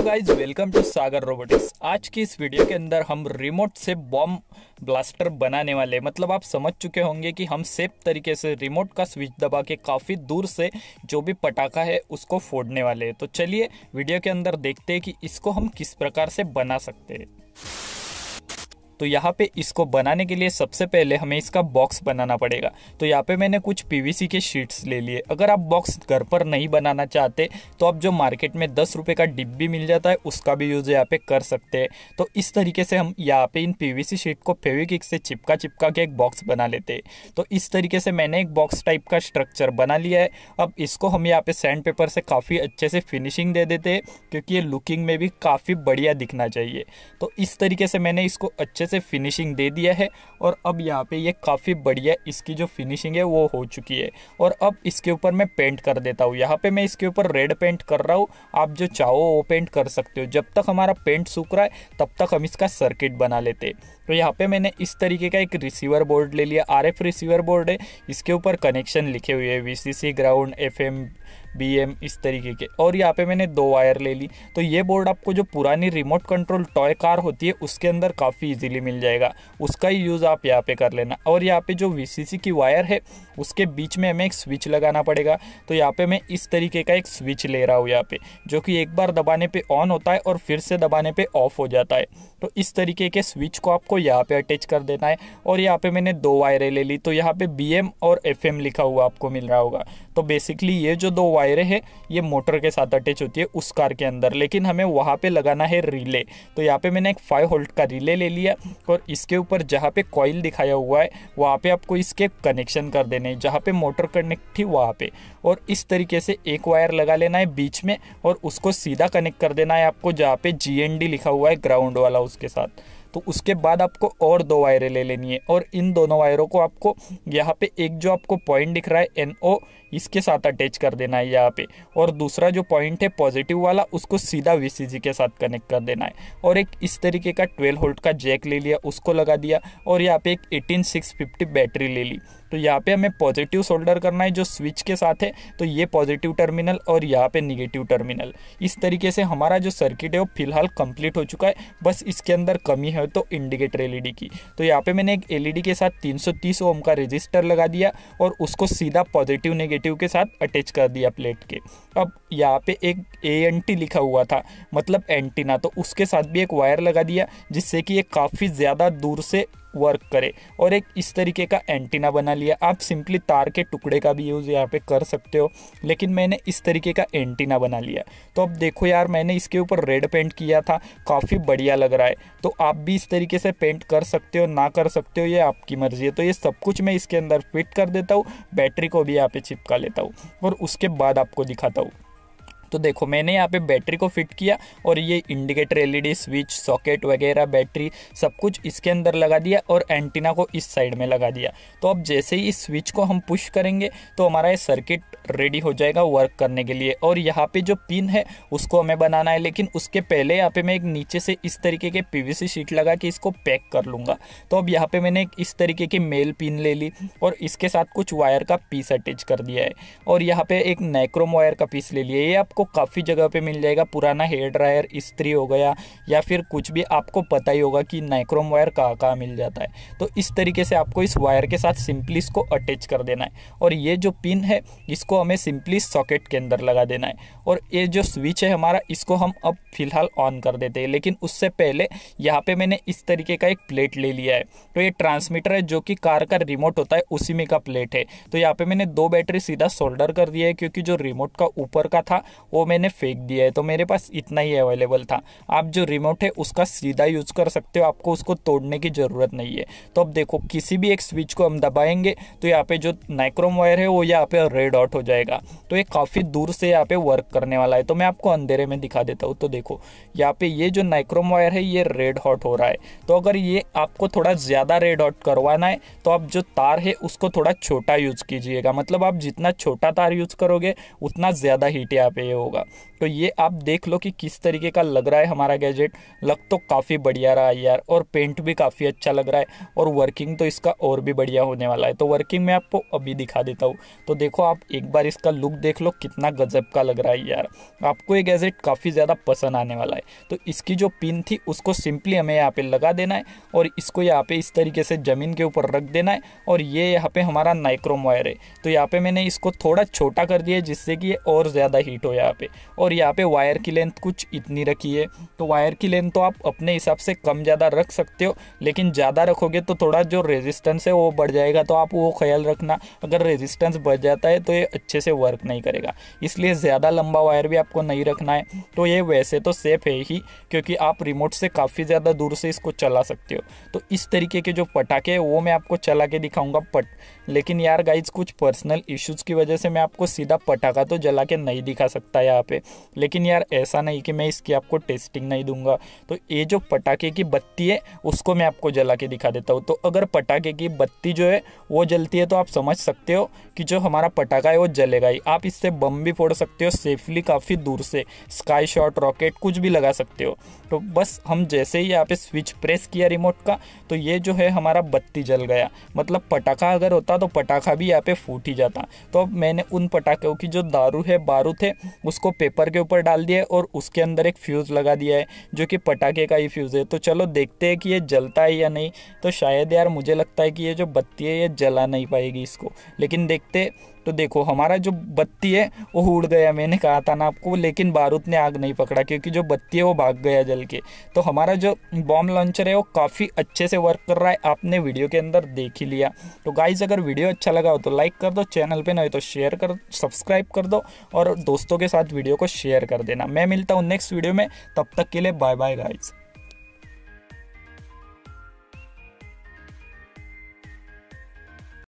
hello guys welcome to Sagar robotics आज की इस वीडियो के अंदर हम रिमोट से बॉम्ब ब्लास्टर बनाने वाले मतलब आप समझ चुके होंगे कि हम सेफ तरीके से रिमोट का स्विच दबा के काफ़ी दूर से जो भी पटाखा है उसको फोड़ने वाले हैं तो चलिए वीडियो के अंदर देखते हैं कि इसको हम किस प्रकार से बना सकते हैं तो यहाँ पे इसको बनाने के लिए सबसे पहले हमें इसका बॉक्स बनाना पड़ेगा तो यहाँ पे मैंने कुछ पीवीसी के शीट्स ले लिए अगर आप बॉक्स घर पर नहीं बनाना चाहते तो आप जो मार्केट में दस रुपये का डिब्बी मिल जाता है उसका भी यूज़ यहाँ पे कर सकते हैं तो इस तरीके से हम यहाँ पे इन पी शीट को फेविक से चिपका चिपका के एक बॉक्स बना लेते हैं तो इस तरीके से मैंने एक बॉक्स टाइप का स्ट्रक्चर बना लिया है अब इसको हम यहाँ पे सैंड पेपर से काफ़ी अच्छे से फिनिशिंग दे देते हैं क्योंकि ये लुकिंग में भी काफ़ी बढ़िया दिखना चाहिए तो इस तरीके से मैंने इसको अच्छे से फिनिशिंग दे दिया है और अब यहाँ पे ये काफ़ी बढ़िया इसकी जो फिनिशिंग है वो हो चुकी है और अब इसके ऊपर मैं पेंट कर देता हूँ यहाँ पे मैं इसके ऊपर रेड पेंट कर रहा हूँ आप जो चाहो वो पेंट कर सकते हो जब तक हमारा पेंट सूख रहा है तब तक हम इसका सर्किट बना लेते हैं तो यहाँ पे मैंने इस तरीके का एक रिसीवर बोर्ड ले लिया आर रिसीवर बोर्ड है इसके ऊपर कनेक्शन लिखे हुए हैं वी ग्राउंड एफ बीएम इस तरीके के और यहाँ पे मैंने दो वायर ले ली तो ये बोर्ड आपको जो पुरानी रिमोट कंट्रोल टॉय कार होती है उसके अंदर काफ़ी इजीली मिल जाएगा उसका ही यूज़ आप यहाँ पे कर लेना और यहाँ पे जो वीसीसी की वायर है उसके बीच में हमें एक स्विच लगाना पड़ेगा तो यहाँ पे मैं इस तरीके का एक स्विच ले रहा हूँ यहाँ पे जो कि एक बार दबाने पर ऑन होता है और फिर से दबाने पर ऑफ हो जाता है तो इस तरीके के स्विच को आपको यहाँ पे अटैच कर देना है और यहाँ पे मैंने दो वायरें ले ली तो यहाँ पे बी और एफ लिखा हुआ आपको मिल रहा होगा तो बेसिकली ये जो दो वायरें हैं ये मोटर के साथ अटैच होती है उस कार के अंदर लेकिन हमें वहाँ पे लगाना है रिले तो यहाँ पे मैंने एक फाइव होल्ट का रिले ले लिया और इसके ऊपर जहाँ पे कॉइल दिखाया हुआ है वहाँ पे आपको इसके कनेक्शन कर देने हैं जहाँ पे मोटर कनेक्ट थी वहाँ पे और इस तरीके से एक वायर लगा लेना है बीच में और उसको सीधा कनेक्ट कर देना है आपको जहाँ पे जी लिखा हुआ है ग्राउंड वाला उसके साथ तो उसके बाद आपको और दो वायरें ले लेनी है और इन दोनों वायरों को आपको यहाँ पे एक जो आपको पॉइंट दिख रहा है एन इसके साथ अटैच कर देना है यहाँ पे और दूसरा जो पॉइंट है पॉजिटिव वाला उसको सीधा वी के साथ कनेक्ट कर देना है और एक इस तरीके का ट्वेल्व होल्ट का जैक ले लिया उसको लगा दिया और यहाँ पे एक एटीन सिक्स फिफ्टी बैटरी ले ली तो यहाँ पे हमें पॉजिटिव सोल्डर करना है जो स्विच के साथ है तो ये पॉजिटिव टर्मिनल और यहाँ पे निगेटिव टर्मिनल इस तरीके से हमारा जो सर्किट है वो फिलहाल कंप्लीट हो चुका है बस इसके अंदर कमी है तो इंडिकेटर एलईडी e की तो यहाँ पे मैंने एक एलईडी e के साथ 330 ओम का रजिस्टर लगा दिया और उसको सीधा पॉजिटिव नेगेटिव नेगेटिव के साथ अटैच कर दिया प्लेट के अब यहाँ पे एक ए एन टी लिखा हुआ था मतलब एंटीना तो उसके साथ भी एक वायर लगा दिया जिससे कि ये काफ़ी ज़्यादा दूर से वर्क करे और एक इस तरीके का एंटीना बना लिया आप सिंपली तार के टुकड़े का भी यूज़ यहाँ पे कर सकते हो लेकिन मैंने इस तरीके का एंटीना बना लिया तो अब देखो यार मैंने इसके ऊपर रेड पेंट किया था काफ़ी बढ़िया लग रहा है तो आप भी इस तरीके से पेंट कर सकते हो ना कर सकते हो ये आपकी मर्जी है तो ये सब कुछ मैं इसके अंदर फिट कर देता हूँ बैटरी को भी यहाँ पर चिपका लेता हूँ और उसके बाद आपको दिखाता हूँ तो देखो मैंने यहाँ पे बैटरी को फिट किया और ये इंडिकेटर एलईडी स्विच सॉकेट वगैरह बैटरी सब कुछ इसके अंदर लगा दिया और एंटीना को इस साइड में लगा दिया तो अब जैसे ही इस स्विच को हम पुश करेंगे तो हमारा ये सर्किट रेडी हो जाएगा वर्क करने के लिए और यहाँ पे जो पिन है उसको हमें बनाना है लेकिन उसके पहले यहाँ पे मैं एक नीचे से इस तरीके के पीवीसी शीट लगा के इसको पैक कर लूँगा तो अब यहाँ पे मैंने एक इस तरीके की मेल पिन ले ली और इसके साथ कुछ वायर का पीस अटैच कर दिया है और यहाँ पे एक नाइक्रोम वायर का पीस ले लिया ये आपको आपको काफ़ी जगह पे मिल जाएगा पुराना हेयर ड्रायर इस्त्री हो गया या फिर कुछ भी आपको पता ही होगा कि नाइक्रोम वायर कहाँ कहाँ मिल जाता है तो इस तरीके से आपको इस वायर के साथ सिंपली इसको अटैच कर देना है और ये जो पिन है इसको हमें सिंपली सॉकेट के अंदर लगा देना है और ये जो स्विच है हमारा इसको हम अब फिलहाल ऑन कर देते हैं लेकिन उससे पहले यहाँ पर मैंने इस तरीके का एक प्लेट ले लिया है तो ये ट्रांसमीटर है जो कि कार का रिमोट होता है उसी में का प्लेट है तो यहाँ पर मैंने दो बैटरी सीधा सोल्डर कर दिया है क्योंकि जो रिमोट का ऊपर का था वो मैंने फेंक दिया है तो मेरे पास इतना ही अवेलेबल था आप जो रिमोट है उसका सीधा यूज़ कर सकते हो आपको उसको तोड़ने की ज़रूरत नहीं है तो अब देखो किसी भी एक स्विच को हम दबाएंगे तो यहाँ पे जो नाइक्रोम वायर है वो यहाँ पे रेड आउट हो जाएगा तो ये काफ़ी दूर से यहाँ पे वर्क करने वाला है तो मैं आपको अंधेरे में दिखा देता हूँ तो देखो यहाँ पे ये जो नाइक्रोम वायर है ये रेड हॉट हो रहा है तो अगर ये आपको थोड़ा ज़्यादा रेड हॉट करवाना है तो आप जो तार है उसको थोड़ा छोटा यूज़ कीजिएगा मतलब आप जितना छोटा तार यूज़ करोगे उतना ज़्यादा हीट यहाँ पे 要が तो ये आप देख लो कि किस तरीके का लग रहा है हमारा गैजेट लग तो काफ़ी बढ़िया रहा है यार और पेंट भी काफ़ी अच्छा लग रहा है और वर्किंग तो इसका और भी बढ़िया होने वाला है तो वर्किंग मैं आपको अभी दिखा देता हूँ तो देखो आप एक बार इसका लुक देख लो कितना गजब का लग रहा है यार आपको ये गैजेट काफ़ी ज़्यादा पसंद आने वाला है तो इसकी जो पिन थी उसको सिंपली हमें यहाँ पर लगा देना है और इसको यहाँ पर इस तरीके से ज़मीन के ऊपर रख देना है और ये यहाँ पर हमारा नाइक्रोम वायर है तो यहाँ पर मैंने इसको थोड़ा छोटा कर दिया जिससे कि ये और ज़्यादा हीट हो यहाँ पर और और यहाँ पे वायर की लेंथ कुछ इतनी रखी है तो वायर की लेंथ तो आप अपने हिसाब से कम ज़्यादा रख सकते हो लेकिन ज़्यादा रखोगे तो थोड़ा जो रेजिस्टेंस है वो बढ़ जाएगा तो आप वो ख्याल रखना अगर रेजिस्टेंस बढ़ जाता है तो ये अच्छे से वर्क नहीं करेगा इसलिए ज़्यादा लंबा वायर भी आपको नहीं रखना है तो ये वैसे तो सेफ़ है ही क्योंकि आप रिमोट से काफ़ी ज़्यादा दूर से इसको चला सकते हो तो इस तरीके के जो पटाखे वो मैं आपको चला के दिखाऊँगा पट लेकिन यार गाइज कुछ पर्सनल इश्यूज़ की वजह से मैं आपको सीधा पटाखा तो जला के नहीं दिखा सकता यहाँ पे लेकिन यार ऐसा नहीं कि मैं इसकी आपको टेस्टिंग नहीं दूंगा तो ये जो पटाखे की बत्ती है उसको मैं आपको जला के दिखा देता हूँ तो अगर पटाखे की बत्ती जो है वो जलती है तो आप समझ सकते हो कि जो हमारा पटाखा है वो जलेगा ही आप इससे बम भी फोड़ सकते हो सेफली काफ़ी दूर से स्काई शॉट रॉकेट कुछ भी लगा सकते हो तो बस हम जैसे ही यहाँ पे स्विच प्रेस किया रिमोट का तो ये जो है हमारा बत्ती जल गया मतलब पटाखा अगर होता तो पटाखा भी यहाँ पे फूट ही जाता तो अब मैंने उन पटाखों की जो दारू है बारूद है उसको पेपर के ऊपर डाल दिया है और उसके अंदर एक फ्यूज़ लगा दिया है जो कि पटाखे का ही फ्यूज़ है तो चलो देखते हैं कि ये जलता है या नहीं तो शायद यार मुझे लगता है कि ये जो बत्ती है ये जला नहीं पाएगी इसको लेकिन देखते तो देखो हमारा जो बत्ती है वो उड़ गया मैंने कहा था ना आपको लेकिन बारूद ने आग नहीं पकड़ा क्योंकि जो बत्ती है वो भाग गया जल के तो हमारा जो बॉम्ब लॉन्चर है वो काफ़ी अच्छे से वर्क कर रहा है आपने वीडियो के अंदर देख ही लिया तो गाइज अगर वीडियो अच्छा लगा हो तो लाइक कर दो चैनल पर नहीं तो शेयर कर सब्सक्राइब कर दो और दोस्तों के साथ वीडियो को शेयर कर देना मैं मिलता हूँ नेक्स्ट वीडियो में तब तक के लिए बाय बाय गाइज़